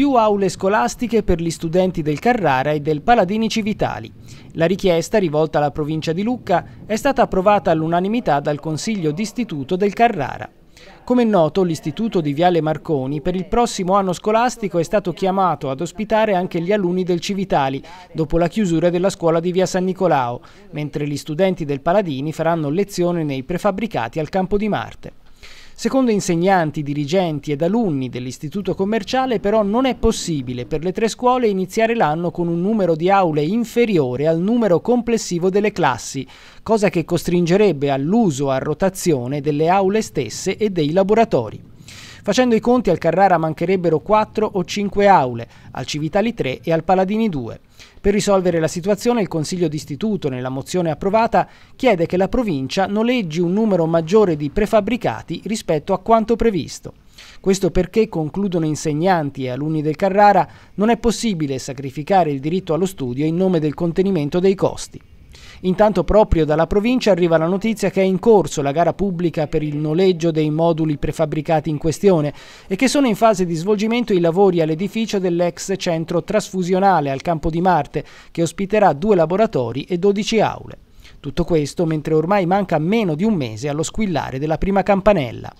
più aule scolastiche per gli studenti del Carrara e del Paladini Civitali. La richiesta, rivolta alla provincia di Lucca, è stata approvata all'unanimità dal Consiglio d'Istituto del Carrara. Come è noto, l'Istituto di Viale Marconi per il prossimo anno scolastico è stato chiamato ad ospitare anche gli alunni del Civitali, dopo la chiusura della scuola di Via San Nicolao, mentre gli studenti del Paladini faranno lezione nei prefabbricati al Campo di Marte. Secondo insegnanti, dirigenti ed alunni dell'istituto commerciale però non è possibile per le tre scuole iniziare l'anno con un numero di aule inferiore al numero complessivo delle classi, cosa che costringerebbe all'uso a rotazione delle aule stesse e dei laboratori. Facendo i conti al Carrara mancherebbero 4 o 5 aule, al Civitali 3 e al Paladini 2. Per risolvere la situazione il Consiglio d'Istituto, nella mozione approvata, chiede che la provincia noleggi un numero maggiore di prefabbricati rispetto a quanto previsto. Questo perché, concludono insegnanti e alunni del Carrara, non è possibile sacrificare il diritto allo studio in nome del contenimento dei costi. Intanto proprio dalla provincia arriva la notizia che è in corso la gara pubblica per il noleggio dei moduli prefabbricati in questione e che sono in fase di svolgimento i lavori all'edificio dell'ex centro trasfusionale al campo di Marte che ospiterà due laboratori e 12 aule. Tutto questo mentre ormai manca meno di un mese allo squillare della prima campanella.